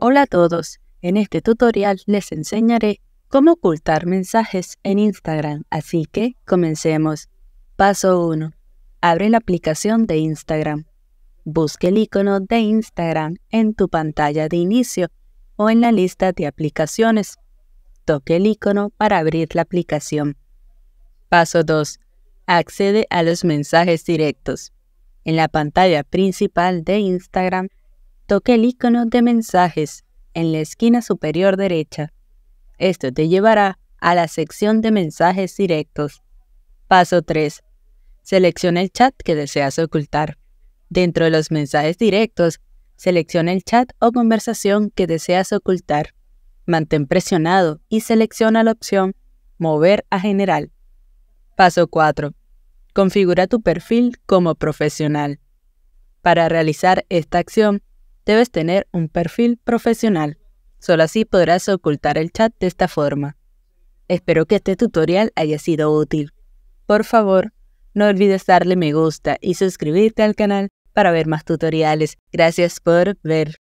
Hola a todos, en este tutorial les enseñaré cómo ocultar mensajes en Instagram, así que comencemos. Paso 1. Abre la aplicación de Instagram. Busque el icono de Instagram en tu pantalla de inicio o en la lista de aplicaciones. Toque el icono para abrir la aplicación. Paso 2. Accede a los mensajes directos. En la pantalla principal de Instagram toque el icono de mensajes en la esquina superior derecha. Esto te llevará a la sección de mensajes directos. Paso 3. Selecciona el chat que deseas ocultar. Dentro de los mensajes directos, selecciona el chat o conversación que deseas ocultar. Mantén presionado y selecciona la opción Mover a General. Paso 4. Configura tu perfil como profesional. Para realizar esta acción, debes tener un perfil profesional. Solo así podrás ocultar el chat de esta forma. Espero que este tutorial haya sido útil. Por favor, no olvides darle me gusta y suscribirte al canal para ver más tutoriales. Gracias por ver.